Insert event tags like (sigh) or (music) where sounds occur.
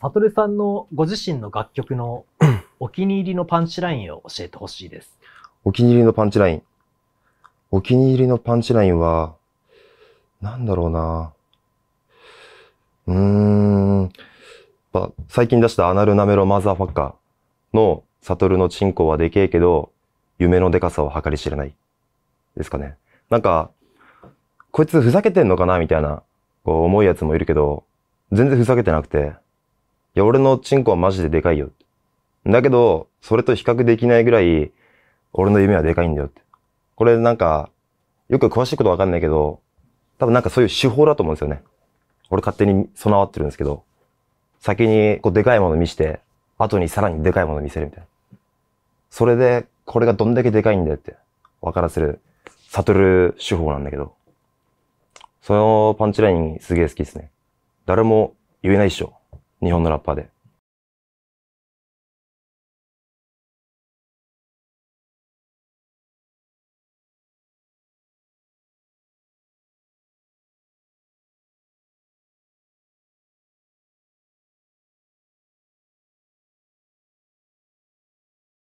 サトルさんのご自身の楽曲の (clears throat) お気に入りのパンチラインを教えてほしいです。お気に入りのパンチライン。お気に入りのパンチラインは、なんだろうなうーん。最近出したアナルナメロマザーファッカーのサトルのチンコはでけえけど、夢のでかさを計り知れない。ですかね。なんか、こいつふざけてんのかなみたいな、こう思うやつもいるけど、全然ふざけてなくて、いや、俺のチンコはマジででかいよ。だけど、それと比較できないぐらい、俺の夢はでかいんだよって。これなんか、よく詳しいことわかんないけど、多分なんかそういう手法だと思うんですよね。俺勝手に備わってるんですけど、先にこうでかいもの見して、後にさらにでかいもの見せるみたいな。それで、これがどんだけでかいんだよって、分からせる、悟る手法なんだけど、そのパンチラインすげえ好きですね。誰も言えないっしょ。日本のラッパーで。